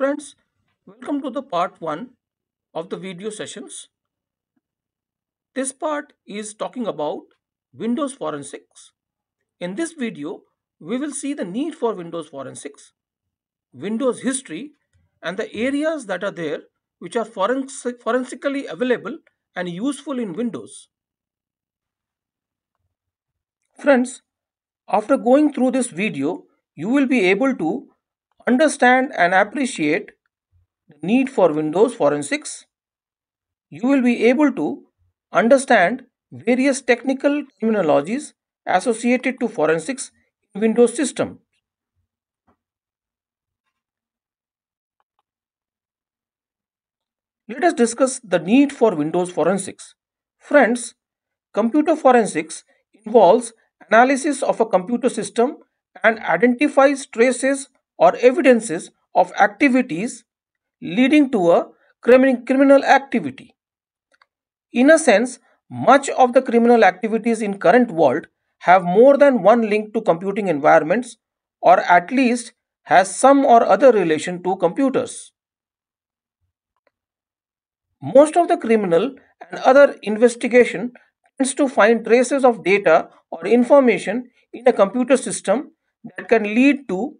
Friends, welcome to the part 1 of the video sessions. This part is talking about Windows Forensics. In this video, we will see the need for Windows Forensics, Windows history and the areas that are there which are forensic forensically available and useful in Windows. Friends, after going through this video, you will be able to understand and appreciate the need for Windows forensics, you will be able to understand various technical terminologies associated to forensics in Windows system. Let us discuss the need for Windows forensics. Friends, computer forensics involves analysis of a computer system and identifies traces or evidences of activities leading to a criminal activity. In a sense, much of the criminal activities in current world have more than one link to computing environments or at least has some or other relation to computers. Most of the criminal and other investigation tends to find traces of data or information in a computer system that can lead to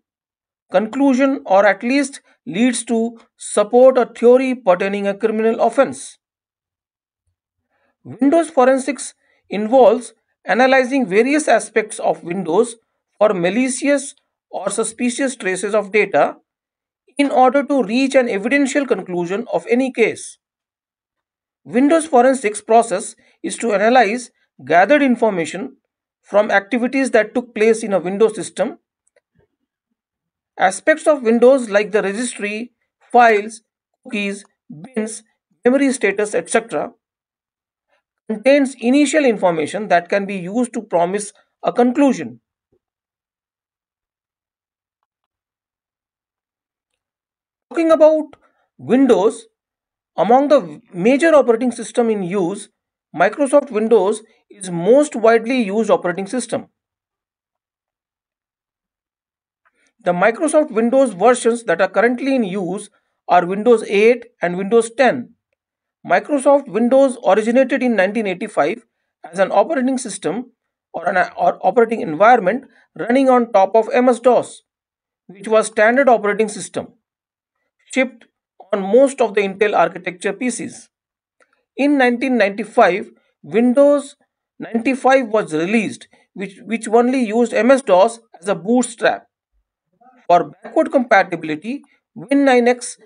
conclusion or at least leads to support a theory pertaining a criminal offense. Windows forensics involves analyzing various aspects of Windows for malicious or suspicious traces of data in order to reach an evidential conclusion of any case. Windows forensics process is to analyze gathered information from activities that took place in a Windows system Aspects of Windows like the registry, files, cookies, bins, memory status, etc. contains initial information that can be used to promise a conclusion. Talking about Windows, among the major operating system in use, Microsoft Windows is most widely used operating system. The Microsoft Windows versions that are currently in use are Windows 8 and Windows 10. Microsoft Windows originated in 1985 as an operating system or an or operating environment running on top of MS-DOS, which was standard operating system, shipped on most of the Intel architecture PCs. In 1995, Windows 95 was released, which, which only used MS-DOS as a bootstrap. For backward compatibility, Win9x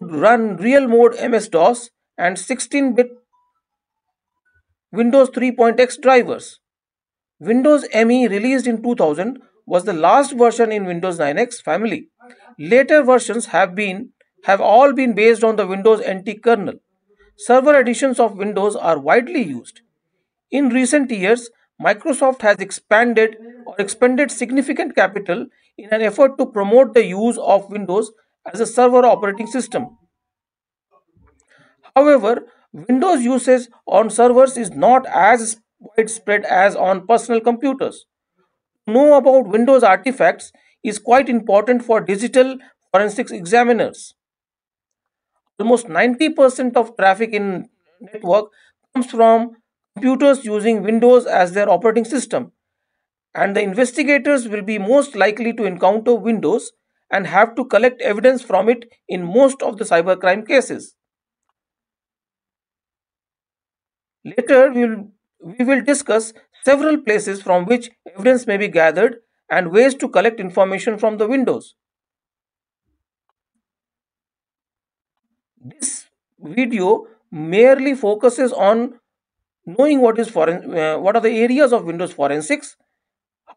could run real mode MS-DOS and 16-bit Windows 3.x drivers. Windows ME released in 2000 was the last version in Windows 9X family. Later versions have been have all been based on the Windows NT kernel. Server editions of Windows are widely used. In recent years, Microsoft has expanded or expended significant capital in an effort to promote the use of Windows as a server operating system. However, Windows usage on servers is not as widespread as on personal computers. To know about Windows artifacts is quite important for digital forensics examiners. Almost 90% of traffic in network comes from computers using Windows as their operating system and the investigators will be most likely to encounter windows and have to collect evidence from it in most of the cybercrime cases. Later, we will, we will discuss several places from which evidence may be gathered and ways to collect information from the windows. This video merely focuses on knowing what is foren uh, what are the areas of windows forensics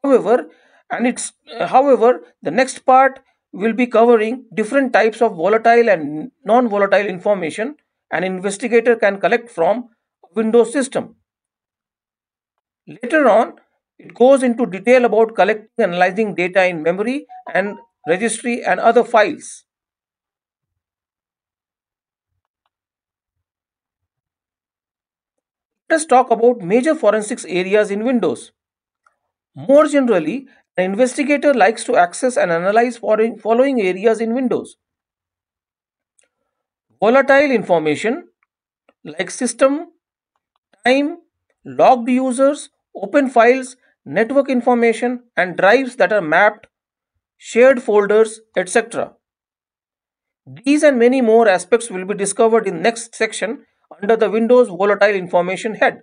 However, and it's however the next part will be covering different types of volatile and non-volatile information an investigator can collect from Windows system. Later on, it goes into detail about collecting and analyzing data in memory and registry and other files. Let us talk about major forensics areas in Windows. More generally, an investigator likes to access and analyze following areas in Windows. Volatile information like system, time, logged users, open files, network information and drives that are mapped, shared folders, etc. These and many more aspects will be discovered in next section under the Windows Volatile Information head.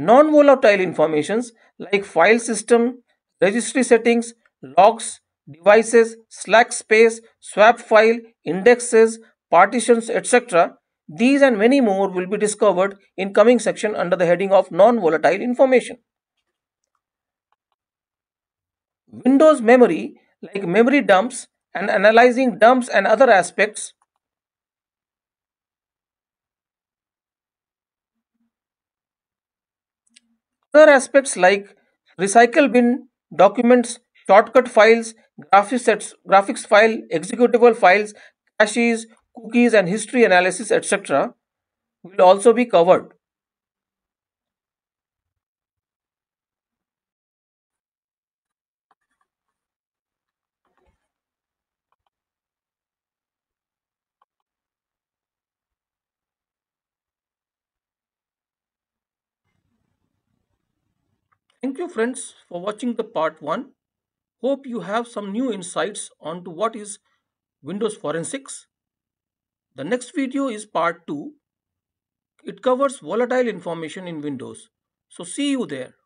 Non-volatile informations like file system, registry settings, logs, devices, slack space, swap file, indexes, partitions, etc. These and many more will be discovered in coming section under the heading of non-volatile information. Windows memory like memory dumps and analyzing dumps and other aspects Other aspects like recycle bin, documents, shortcut files, graphics, sets, graphics file, executable files, caches, cookies and history analysis etc. will also be covered. Thank you friends for watching the part 1. Hope you have some new insights onto what is Windows Forensics. The next video is part 2. It covers volatile information in Windows. So see you there.